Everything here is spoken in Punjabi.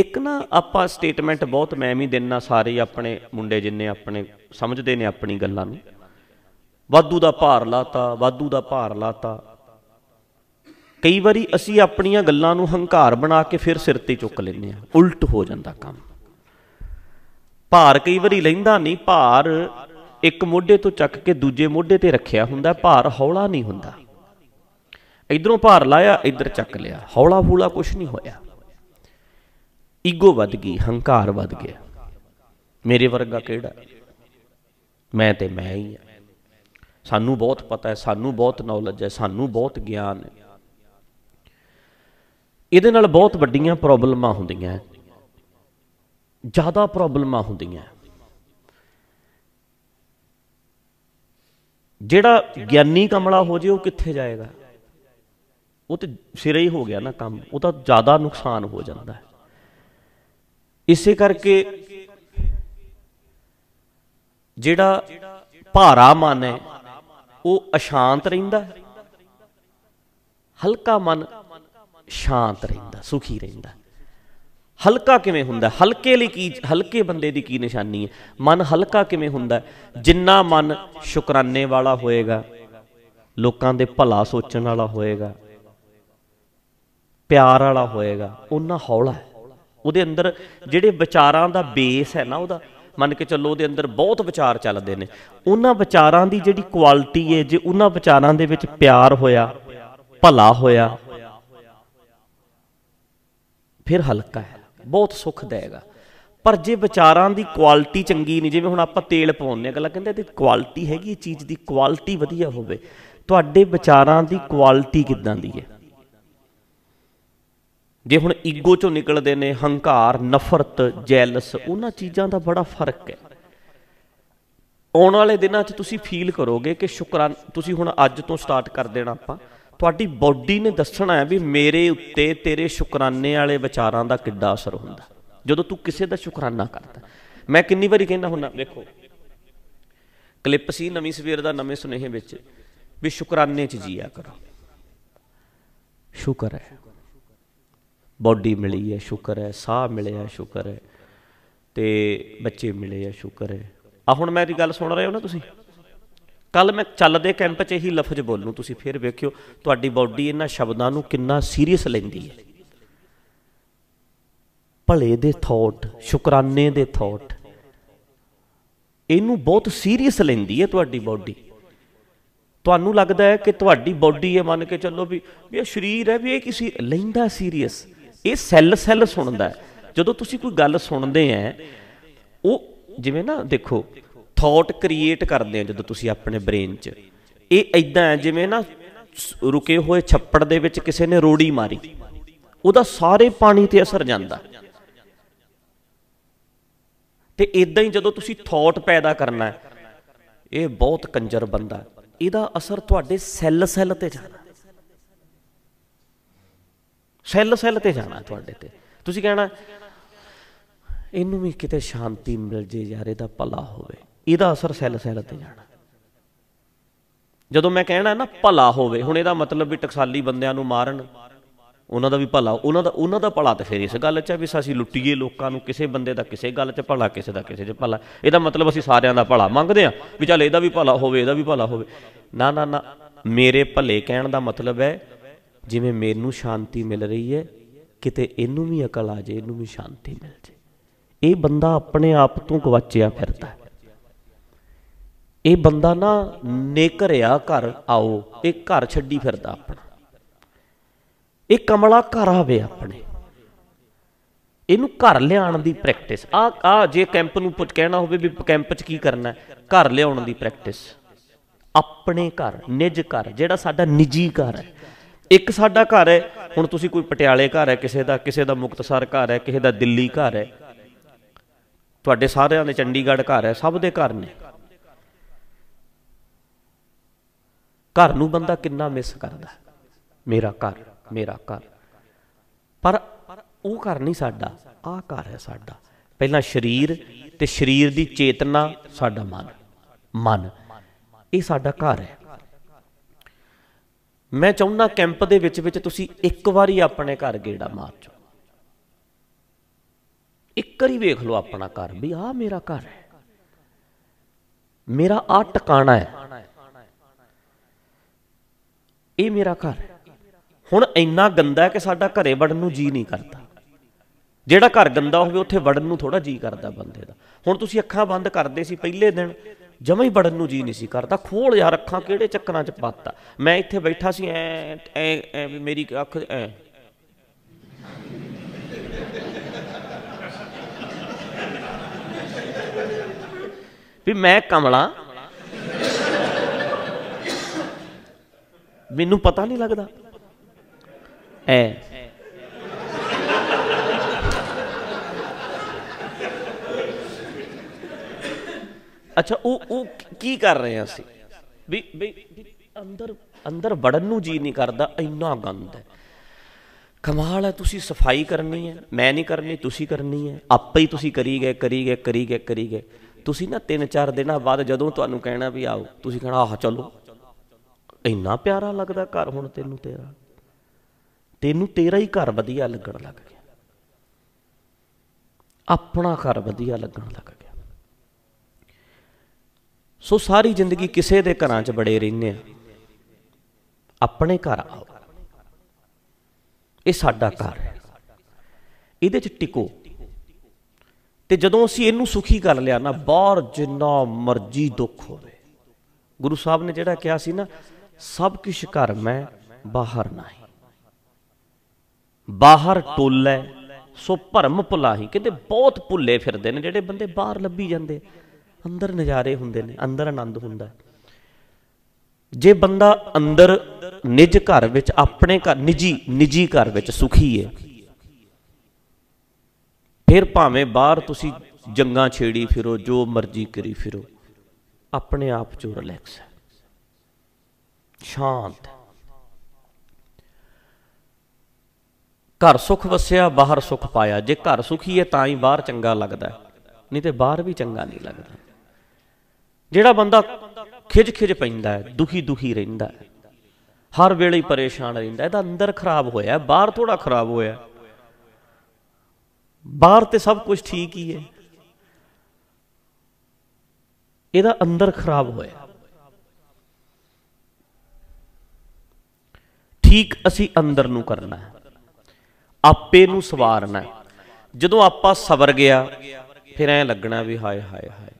ਇੱਕ ਨਾ ਆਪਾਂ ਸਟੇਟਮੈਂਟ ਬਹੁਤ ਮੈਂ ਵੀ ਦਿੰਨਾ ਸਾਰੇ ਆਪਣੇ ਮੁੰਡੇ ਜਿੰਨੇ ਆਪਣੇ ਸਮਝਦੇ ਨੇ ਆਪਣੀ ਗੱਲਾਂ ਨੂੰ ਵਾਧੂ ਦਾ ਭਾਰ ਲਾਤਾ ਵਾਧੂ ਦਾ ਭਾਰ ਲਾਤਾ ਕਈ ਵਾਰੀ ਅਸੀਂ ਆਪਣੀਆਂ ਗੱਲਾਂ ਨੂੰ ਹੰਕਾਰ ਬਣਾ ਕੇ ਫਿਰ ਸਿਰ ਤੇ ਚੁੱਕ ਲੈਂਦੇ ਆ ਉਲਟ ਹੋ ਜਾਂਦਾ ਕੰਮ ਭਾਰ ਕਈ ਵਾਰੀ ਲੈਂਦਾ ਨਹੀਂ ਭਾਰ ਇੱਕ ਮੋਢੇ ਤੋਂ ਚੱਕ ਕੇ ਦੂਜੇ ਮੋਢੇ ਤੇ ਰੱਖਿਆ ਹੁੰਦਾ ਭਾਰ ਹੌਲਾ ਨਹੀਂ ਹੁੰਦਾ ਇਧਰੋਂ ਭਾਰ ਲਾਇਆ ਇਧਰ ਚੱਕ ਲਿਆ ਹੌਲਾ ਫੂਲਾ ਕੁਝ ਨਹੀਂ ਹੋਇਆ ਈਗੋ ਵੱਧ ਗਈ ਹੰਕਾਰ ਵੱਧ ਗਿਆ ਮੇਰੇ ਵਰਗਾ ਕਿਹੜਾ ਮੈਂ ਤੇ ਮੈਂ ਹੀ ਆ ਸਾਨੂੰ ਬਹੁਤ ਪਤਾ ਹੈ ਸਾਨੂੰ ਬਹੁਤ ਨੌਲੇਜ ਹੈ ਸਾਨੂੰ ਬਹੁਤ ਗਿਆਨ ਹੈ ਇਹਦੇ ਨਾਲ ਬਹੁਤ ਵੱਡੀਆਂ ਪ੍ਰੋਬਲਮਾਂ ਹੁੰਦੀਆਂ ਜ਼ਿਆਦਾ ਪ੍ਰੋਬਲਮਾਂ ਹੁੰਦੀਆਂ ਜਿਹੜਾ ਗਿਆਨੀ ਕਮਲਾ ਹੋ ਜੇ ਉਹ ਕਿੱਥੇ ਜਾਏਗਾ ਉਹ ਤੇ ਸਿਰੇ ਹੀ ਹੋ ਗਿਆ ਨਾ ਕੰਮ ਉਹ ਤਾਂ ਜ਼ਿਆਦਾ ਨੁਕਸਾਨ ਹੋ ਜਾਂਦਾ ਹੈ ਇਸੇ ਕਰਕੇ ਜਿਹੜਾ ਭਾਰਾ ਮਨ ਹੈ ਉਹ ਅਸ਼ਾਂਤ ਰਹਿੰਦਾ ਹਲਕਾ ਮਨ ਸ਼ਾਂਤ ਰਹਿੰਦਾ ਸੁਖੀ ਰਹਿੰਦਾ ਹਲਕਾ ਕਿਵੇਂ ਹੁੰਦਾ ਹਲਕੇ ਲਈ ਕੀ ਹਲਕੇ ਬੰਦੇ ਦੀ ਕੀ ਨਿਸ਼ਾਨੀ ਹੈ ਮਨ ਹਲਕਾ ਕਿਵੇਂ ਹੁੰਦਾ ਜਿੰਨਾ ਮਨ ਸ਼ੁਕਰਾਨੇ ਵਾਲਾ ਹੋਏਗਾ ਲੋਕਾਂ ਦੇ ਭਲਾ ਸੋਚਣ ਵਾਲਾ ਹੋਏਗਾ ਪਿਆਰ ਵਾਲਾ ਹੋਏਗਾ ਉਹਨਾਂ ਹੌਲਾ ਹੈ ਉਹਦੇ ਅੰਦਰ ਜਿਹੜੇ ਵਿਚਾਰਾਂ ਦਾ ਬੇਸ ਹੈ ਨਾ ਉਹਦਾ ਮੰਨ ਕੇ ਚੱਲੋ ਉਹਦੇ ਅੰਦਰ ਬਹੁਤ ਵਿਚਾਰ ਚੱਲਦੇ ਨੇ ਉਹਨਾਂ ਵਿਚਾਰਾਂ ਦੀ ਜਿਹੜੀ ਕੁਆਲਿਟੀ ਹੈ ਜੇ ਉਹਨਾਂ ਵਿਚਾਰਾਂ ਦੇ ਵਿੱਚ ਪਿਆਰ ਹੋਇਆ ਭਲਾ ਹੋਇਆ ਫਿਰ ਹਲਕਾ ਹੈ ਬਹੁਤ ਸੁਖ ਦੇਗਾ ਪਰ ਜੇ ਵਿਚਾਰਾਂ ਦੀ ਕੁਆਲਿਟੀ ਚੰਗੀ ਨਹੀਂ ਜਿਵੇਂ ਹੁਣ ਆਪਾਂ ਤੇਲ ਪਾਉਂਦੇ ਆ ਗੱਲ ਕਹਿੰਦੇ ਤੇ ਕੁਆਲਿਟੀ ਹੈਗੀ ਇਹ ਚੀਜ਼ ਦੀ ਕੁਆਲਿਟੀ ਵਧੀਆ ਹੋਵੇ ਤੁਹਾਡੇ ਵਿਚਾਰਾਂ ਦੀ ਕੁਆਲਿਟੀ ਕਿਦਾਂ ਦੀ ਹੈ ਜੇ ਹੁਣ ਈਗੋ ਚੋਂ ਨਿਕਲਦੇ ਨੇ ਹੰਕਾਰ ਨਫ਼ਰਤ ਜੈਲਸ ਉਹਨਾਂ ਚੀਜ਼ਾਂ ਦਾ ਬੜਾ ਫਰਕ ਹੈ ਆਉਣ ਵਾਲੇ ਦਿਨਾਂ 'ਚ ਤੁਸੀਂ ਫੀਲ ਕਰੋਗੇ ਕਿ ਸ਼ੁਕਰਾਨ ਤੁਸੀਂ ਹੁਣ ਅੱਜ ਤੋਂ ਸਟਾਰਟ ਕਰ ਦੇਣਾ ਆਪਾਂ ਤੁਹਾਡੀ ਬਾਡੀ ਨੇ ਦੱਸਣਾ ਹੈ ਵੀ ਮੇਰੇ ਉੱਤੇ ਤੇਰੇ ਸ਼ੁਕਰਾਨੇ ਵਾਲੇ ਵਿਚਾਰਾਂ ਦਾ ਕਿੱਡਾ ਅਸਰ ਹੁੰਦਾ ਜਦੋਂ ਤੂੰ ਕਿਸੇ ਦਾ ਸ਼ੁਕਰਾਨਾ ਕਰਦਾ ਮੈਂ ਕਿੰਨੀ ਵਾਰੀ ਕਹਿੰਦਾ ਹੁੰਦਾ ਵੇਖੋ ਕਲਿੱਪ ਸੀ ਨਵੀਂ ਸਵੇਰ ਦਾ ਨਵੇਂ ਸੁਨੇਹੇ ਵਿੱਚ ਵੀ ਸ਼ੁਕਰਾਨੇ 'ਚ ਜੀਆ ਕਰੋ ਸ਼ੁਕਰ ਹੈ ਬਾਡੀ ਮਿਲੀ ਹੈ ਸ਼ੁਕਰ ਹੈ ਸਾਹ ਮਿਲਿਆ ਸ਼ੁਕਰ ਹੈ ਤੇ ਬੱਚੇ ਮਿਲੇ ਆ ਸ਼ੁਕਰ ਹੈ ਆ ਹੁਣ ਮੈਂ ਦੀ ਗੱਲ ਸੁਣ ਰਹੇ ਹੋ ਨਾ ਤੁਸੀਂ ਕੱਲ ਮੈਂ ਚੱਲਦੇ ਕੈਂਪ 'ਚ ਇਹੀ ਲਫ਼ਜ਼ ਬੋਲੂ ਤੁਸੀਂ ਫਿਰ ਵੇਖਿਓ ਤੁਹਾਡੀ ਬਾਡੀ ਇਹਨਾਂ ਸ਼ਬਦਾਂ ਨੂੰ ਕਿੰਨਾ ਸੀਰੀਅਸ ਲੈਂਦੀ ਹੈ ਭਲੇ ਦੇ ਥੌਟ ਸ਼ੁਕਰਾਨੇ ਦੇ ਥੌਟ ਇਹਨੂੰ ਬਹੁਤ ਸੀਰੀਅਸ ਲੈਂਦੀ ਹੈ ਤੁਹਾਡੀ ਬਾਡੀ ਤੁਹਾਨੂੰ ਲੱਗਦਾ ਹੈ ਕਿ ਤੁਹਾਡੀ ਬਾਡੀ ਇਹ ਮੰਨ ਕੇ ਚੱਲੋ ਵੀ ਇਹ ਸਰੀਰ ਹੈ ਵੀ ਇਹ ਕਿਸੇ ਲੈਂਦਾ ਸੀਰੀਅਸ ਇਹ ਸੈੱਲ ਸੈੱਲ ਸੁਣਦਾ ਜਦੋਂ ਤੁਸੀਂ ਕੋਈ ਗੱਲ ਸੁਣਦੇ ਆ ਉਹ ਜਿਵੇਂ ਨਾ ਦੇਖੋ ਥਾਟ ਕ੍ਰੀਏਟ ਕਰਦੇ ਆ ਜਦੋਂ ਤੁਸੀਂ ਆਪਣੇ ਬ੍ਰੇਨ 'ਚ ਇਹ ਐਦਾਂ ਜਿਵੇਂ ਨਾ ਰੁਕੇ ਹੋਏ ਛੱਪੜ ਦੇ ਵਿੱਚ ਕਿਸੇ ਨੇ ਰੋੜੀ ਮਾਰੀ ਉਹਦਾ ਸਾਰੇ ਪਾਣੀ ਤੇ ਅਸਰ ਜਾਂਦਾ ਤੇ ਇਦਾਂ ਹੀ ਜਦੋਂ ਤੁਸੀਂ ਥਾਟ ਪੈਦਾ ਕਰਨਾ ਇਹ ਬਹੁਤ ਕੰਜਰ ਬੰਦਾ ਇਹਦਾ ਅਸਰ ਤੁਹਾਡੇ ਸੈੱਲ ਸੈੱਲ ਤੇ ਜਾਂਦਾ ਸੈੱਲ ਸੈੱਲ ਤੇ ਜਾਣਾ ਤੁਹਾਡੇ ਤੇ ਤੁਸੀਂ ਕਹਿਣਾ ਇਹਨੂੰ ਵੀ ਕਿਤੇ ਸ਼ਾਂਤੀ ਮਿਲ ਜੇ ਯਾਰ ਇਹਦਾ ਭਲਾ ਹੋਵੇ ਇਹਦਾ ਅਸਰ ਸੈੱਲ ਸੈੱਲ ਤੇ ਜਾਣਾ ਜਦੋਂ ਮੈਂ ਕਹਿਣਾ ਨਾ ਭਲਾ ਹੋਵੇ ਹੁਣ ਇਹਦਾ ਮਤਲਬ ਵੀ ਟਕਸਾਲੀ ਬੰਦਿਆਂ ਨੂੰ ਮਾਰਨ ਉਹਨਾਂ ਦਾ ਵੀ ਭਲਾ ਉਹਨਾਂ ਦਾ ਉਹਨਾਂ ਦਾ ਭਲਾ ਤੇ ਫੇਰ ਇਸ ਗੱਲ 'ਚ ਆ ਵੀ ਅਸੀਂ ਲੁੱਟੀਏ ਲੋਕਾਂ ਨੂੰ ਕਿਸੇ ਬੰਦੇ ਦਾ ਕਿਸੇ ਗੱਲ 'ਚ ਭਲਾ ਕਿਸੇ ਦਾ ਕਿਸੇ 'ਚ ਭਲਾ ਇਹਦਾ ਮਤਲਬ ਅਸੀਂ ਸਾਰਿਆਂ ਦਾ ਭਲਾ ਮੰਗਦੇ ਆ ਵੀ ਚੱਲ ਇਹਦਾ ਵੀ ਭਲਾ ਹੋਵੇ ਇਹਦਾ ਵੀ ਭਲਾ ਹੋਵੇ ਨਾ ਨਾ ਨਾ ਮੇਰੇ ਭਲੇ ਕਹਿਣ ਦਾ ਮਤਲਬ ਹੈ ਜਿਵੇਂ ਮੈਨੂੰ ਸ਼ਾਂਤੀ ਮਿਲ ਰਹੀ ਹੈ ਕਿਤੇ ਇਹਨੂੰ ਵੀ ਅਕਲ ਆ ਜੇ ਇਹਨੂੰ ਵੀ ਸ਼ਾਂਤੀ ਮਿਲ ਜੇ ਇਹ ਬੰਦਾ ਆਪਣੇ ਆਪ ਤੋਂ ਗਵਾਚਿਆ ਫਿਰਦਾ ਹੈ ਇਹ ਬੰਦਾ ਨਾ ਨੇਕਰਿਆ ਘਰ ਆਓ ਇਹ ਘਰ ਛੱਡੀ ਫਿਰਦਾ ਆਪਣਾ ਇਹ ਕਮਲਾ ਘਰ ਆਵੇ ਆਪਣੇ ਇਹਨੂੰ ਘਰ ਲਿਆਉਣ ਦੀ ਪ੍ਰੈਕਟਿਸ ਆ ਆ ਜੇ ਕੈਂਪ ਨੂੰ ਪੁੱਛ ਕਹਿਣਾ ਹੋਵੇ ਵੀ ਕੈਂਪ 'ਚ ਕੀ ਕਰਨਾ ਘਰ ਲਿਆਉਣ ਦੀ ਪ੍ਰੈਕਟਿਸ ਆਪਣੇ ਘਰ ਨਿੱਜ ਘਰ ਜਿਹੜਾ ਸਾਡਾ ਨਿੱਜੀ ਘਰ ਹੈ ਇੱਕ ਸਾਡਾ ਘਰ ਹੈ ਹੁਣ ਤੁਸੀਂ ਕੋਈ ਪਟਿਆਲੇ ਘਰ ਹੈ ਕਿਸੇ ਦਾ ਕਿਸੇ ਦਾ ਮੁਕਤਸਰ ਘਰ ਹੈ ਕਿਸੇ ਦਾ ਦਿੱਲੀ ਘਰ ਹੈ ਤੁਹਾਡੇ ਸਾਰਿਆਂ ਦੇ ਚੰਡੀਗੜ੍ਹ ਘਰ ਹੈ ਸਭ ਦੇ ਘਰ ਨੇ ਘਰ ਨੂੰ ਬੰਦਾ ਕਿੰਨਾ ਮਿਸ ਕਰਦਾ ਮੇਰਾ ਘਰ ਮੇਰਾ ਘਰ ਪਰ ਉਹ ਘਰ ਨਹੀਂ ਸਾਡਾ ਆ ਘਰ ਹੈ ਸਾਡਾ ਪਹਿਲਾਂ ਸਰੀਰ ਤੇ ਸਰੀਰ ਦੀ ਚੇਤਨਾ ਸਾਡਾ ਮਨ ਮਨ ਇਹ ਸਾਡਾ ਘਰ ਹੈ ਮੈਂ ਚਾਹੁੰਦਾ ਕੈਂਪ ਦੇ ਵਿੱਚ ਵਿੱਚ ਤੁਸੀਂ ਇੱਕ ਵਾਰੀ ਆਪਣੇ ਘਰ ਗੇੜਾ ਮਾਰ ਜਾਓ ਇੱਕ ਵਾਰੀ ਵੇਖ ਲਓ ਆਪਣਾ ਘਰ ਵੀ ਆ ਮੇਰਾ ਘਰ ਹੈ ਮੇਰਾ ਆ ਟਿਕਾਣਾ ਹੈ ਇਹ ਮੇਰਾ ਘਰ ਹੈ ਹੁਣ ਇੰਨਾ ਗੰਦਾ ਹੈ ਕਿ ਸਾਡਾ ਘਰੇ ਵੜਨ ਨੂੰ ਜੀ ਨਹੀਂ ਕਰਦਾ ਜਿਹੜਾ ਘਰ ਗੰਦਾ ਹੋਵੇ ਉੱਥੇ ਵੜਨ ਨੂੰ ਥੋੜਾ ਜੀ ਕਰਦਾ ਬੰਦੇ ਦਾ ਹੁਣ ਤੁਸੀਂ ਅੱਖਾਂ ਬੰਦ ਕਰਦੇ ਸੀ ਪਹਿਲੇ ਦਿਨ ਜਮਾ ਹੀ ਬੜਨ ਨੂੰ ਜੀ ਨਹੀਂ ਸੀ ਕਰਦਾ ਖੋਲ ਯਾਰ ਅੱਖਾਂ ਕਿਹੜੇ ਚੱਕਰਾਂ 'ਚ ਪਾਤਾ ਮੈਂ ਇੱਥੇ ਬੈਠਾ ਸੀ ਐ ਐ ਐ ਮੇਰੀ ਅੱਖ ਐ ਵੀ ਮੈਂ ਕਮਲਾ ਮੈਨੂੰ ਪਤਾ ਨਹੀਂ ਲੱਗਦਾ ਐ ਅੱਛਾ ਉਹ ਉਹ ਕੀ ਕਰ ਰਹੇ ਆ ਅਸੀਂ ਵੀ ਵੀ ਅੰਦਰ ਅੰਦਰ ਵੜਨ ਨੂੰ ਜੀ ਨਹੀਂ ਕਰਦਾ ਇੰਨਾ ਗੰਦ ਹੈ ਕਮਾਲ ਹੈ ਤੁਸੀਂ ਸਫਾਈ ਕਰਨੀ ਹੈ ਮੈਂ ਨਹੀਂ ਕਰਨੀ ਤੁਸੀਂ ਕਰਨੀ ਹੈ ਆਪੇ ਹੀ ਤੁਸੀਂ ਕਰੀ ਗਏ ਕਰੀ ਗਏ ਕਰੀ ਗਏ ਕਰੀ ਗਏ ਤੁਸੀਂ ਨਾ ਤਿੰਨ ਚਾਰ ਦਿਨਾਂ ਬਾਅਦ ਜਦੋਂ ਤੁਹਾਨੂੰ ਕਹਿਣਾ ਵੀ ਆਓ ਤੁਸੀਂ ਕਹਣਾ ਆਹ ਚਲੋ ਇੰਨਾ ਪਿਆਰਾ ਲੱਗਦਾ ਘਰ ਹੁਣ ਤੈਨੂੰ ਤੇਰਾ ਤੈਨੂੰ ਤੇਰਾ ਹੀ ਘਰ ਵਧੀਆ ਲੱਗਣ ਲੱਗ ਗਿਆ ਆਪਣਾ ਘਰ ਵਧੀਆ ਲੱਗਣ ਲੱਗ ਗਿਆ ਸੋ ਸਾਰੀ ਜ਼ਿੰਦਗੀ ਕਿਸੇ ਦੇ ਘਰਾਂ 'ਚ ਬੜੇ ਰਹਿੰਨੇ ਆ ਆਪਣੇ ਘਰ ਆਓ ਇਹ ਸਾਡਾ ਘਰ ਹੈ ਇਹਦੇ 'ਚ ਟਿਕੋ ਤੇ ਜਦੋਂ ਅਸੀਂ ਇਹਨੂੰ ਸੁਖੀ ਕਰ ਲਿਆ ਨਾ ਬਾਹਰ ਜਿੰਨਾ ਮਰਜੀ ਦੁੱਖ ਹੋਵੇ ਗੁਰੂ ਸਾਹਿਬ ਨੇ ਜਿਹੜਾ ਕਿਹਾ ਸੀ ਨਾ ਸਭ ਕੁਝ ਘਰ ਮੈਂ ਬਾਹਰ ਨਹੀਂ ਬਾਹਰ ਟੋਲੇ ਸੋ ਭਰਮ ਭੁਲਾਹੀ ਕਹਿੰਦੇ ਬਹੁਤ ਭੁੱਲੇ ਫਿਰਦੇ ਨੇ ਜਿਹੜੇ ਬੰਦੇ ਬਾਹਰ ਲੱਭੀ ਜਾਂਦੇ ਅੰਦਰ ਨਜ਼ਾਰੇ ਹੁੰਦੇ ਨੇ ਅੰਦਰ ਆਨੰਦ ਹੁੰਦਾ ਜੇ ਬੰਦਾ ਅੰਦਰ ਨਿੱਜ ਘਰ ਵਿੱਚ ਆਪਣੇ ਘਰ ਨਿੱਜੀ ਨਿੱਜੀ ਘਰ ਵਿੱਚ ਸੁਖੀ ਹੈ ਫਿਰ ਭਾਵੇਂ ਬਾਹਰ ਤੁਸੀਂ ਜੰਗਾਂ ਛੇੜੀ ਫਿਰੋ ਜੋ ਮਰਜ਼ੀ ਕਰੀ ਫਿਰੋ ਆਪਣੇ ਆਪ ਚ ਰਿਲੈਕਸ ਹੈ ਸ਼ਾਂਤ ਘਰ ਸੁਖ ਵਸਿਆ ਬਾਹਰ ਸੁਖ ਪਾਇਆ ਜੇ ਘਰ ਸੁਖੀ ਹੈ ਤਾਂ ਹੀ ਬਾਹਰ ਚੰਗਾ ਲੱਗਦਾ ਨਹੀਂ ਤੇ ਬਾਹਰ ਵੀ ਚੰਗਾ ਨਹੀਂ ਲੱਗਦਾ ਜਿਹੜਾ ਬੰਦਾ ਖਿਜ ਖਿਜ ਪੈਂਦਾ ਹੈ ਦੁਖੀ ਦੁਖੀ ਰਹਿੰਦਾ ਹੈ ਹਰ ਵੇਲੇ ਪਰੇਸ਼ਾਨ ਰਹਿੰਦਾ ਇਹਦਾ ਅੰਦਰ ਖਰਾਬ ਹੋਇਆ ਬਾਹਰ ਥੋੜਾ ਖਰਾਬ ਹੋਇਆ ਬਾਹਰ ਤੇ ਸਭ ਕੁਝ ਠੀਕ ਹੀ ਹੈ ਇਹਦਾ ਅੰਦਰ ਖਰਾਬ ਹੋਇਆ ਠੀਕ ਅਸੀਂ ਅੰਦਰ ਨੂੰ ਕਰਨਾ ਹੈ ਆਪੇ ਨੂੰ ਸਵਾਰਨਾ ਜਦੋਂ ਆਪਾਂ ਸਬਰ ਗਿਆ ਫਿਰ ਐ ਲੱਗਣਾ ਵੀ ਹਾਏ ਹਾਏ ਹਾਏ